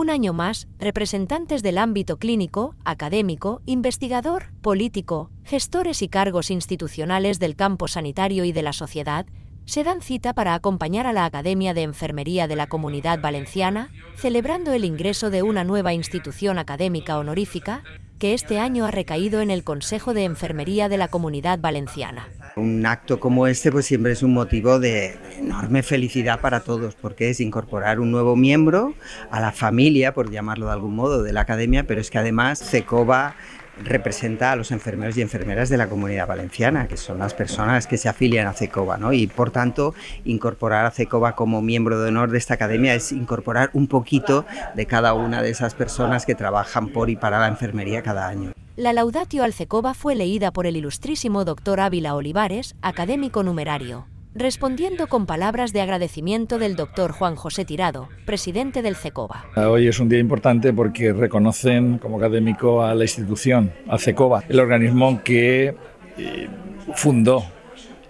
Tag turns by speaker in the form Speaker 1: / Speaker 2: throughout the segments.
Speaker 1: un año más, representantes del ámbito clínico, académico, investigador, político, gestores y cargos institucionales del campo sanitario y de la sociedad se dan cita para acompañar a la Academia de Enfermería de la Comunidad Valenciana, celebrando el ingreso de una nueva institución académica honorífica que este año ha recaído en el Consejo de Enfermería de la Comunidad Valenciana.
Speaker 2: Un acto como este pues siempre es un motivo de enorme felicidad para todos porque es incorporar un nuevo miembro a la familia, por llamarlo de algún modo, de la academia, pero es que además CECOBA representa a los enfermeros y enfermeras de la comunidad valenciana, que son las personas que se afilian a CECOBA, ¿no? Y por tanto, incorporar a CECOBA como miembro de honor de esta academia es incorporar un poquito de cada una de esas personas que trabajan por y para la enfermería cada año
Speaker 1: la Laudatio al CECOBA fue leída por el ilustrísimo doctor Ávila Olivares, académico numerario, respondiendo con palabras de agradecimiento del doctor Juan José Tirado, presidente del CECOBA.
Speaker 3: Hoy es un día importante porque reconocen como académico a la institución, al CECOBA, el organismo que eh, fundó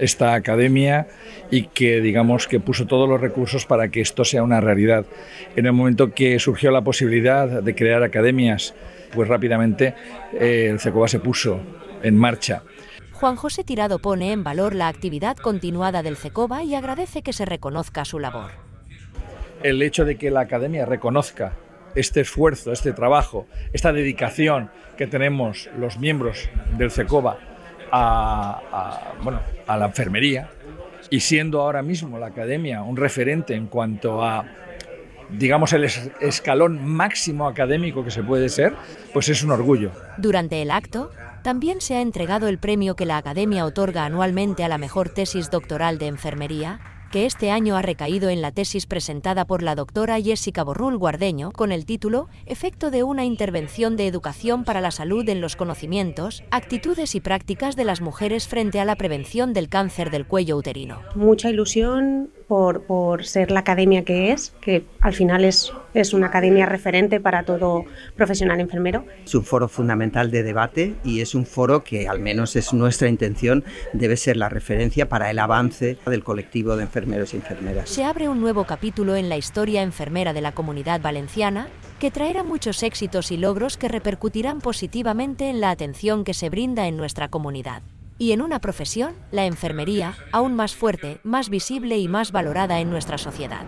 Speaker 3: esta academia y que digamos que puso todos los recursos para que esto sea una realidad. En el momento que surgió la posibilidad de crear academias, pues rápidamente eh, el CECOBA se puso en marcha.
Speaker 1: Juan José Tirado pone en valor la actividad continuada del CECOBA y agradece que se reconozca su labor.
Speaker 3: El hecho de que la academia reconozca este esfuerzo, este trabajo, esta dedicación que tenemos los miembros del CECOBA a, bueno, a la enfermería y siendo ahora mismo la academia un referente en cuanto a digamos, el escalón máximo académico que se puede ser, pues es un orgullo.
Speaker 1: Durante el acto, también se ha entregado el premio que la Academia otorga anualmente a la mejor tesis doctoral de enfermería que este año ha recaído en la tesis presentada por la doctora Jessica Borrul Guardeño con el título Efecto de una intervención de educación para la salud en los conocimientos, actitudes y prácticas de las mujeres frente a la prevención del cáncer del cuello uterino. Mucha ilusión, por, ser la academia que es, que al final es, es una academia referente para todo profesional enfermero.
Speaker 2: Es un foro fundamental de debate y es un foro que, al menos es nuestra intención, debe ser la referencia para el avance del colectivo de enfermeros y enfermeras. Se
Speaker 1: abre un nuevo capítulo en la historia enfermera de la comunidad valenciana que traerá muchos éxitos y logros que repercutirán positivamente en la atención que se brinda en nuestra comunidad y en una profesión, la enfermería, aún más fuerte, más visible y más valorada en nuestra sociedad.